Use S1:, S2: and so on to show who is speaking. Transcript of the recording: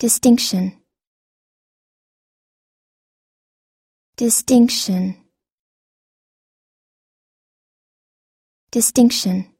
S1: Distinction Distinction Distinction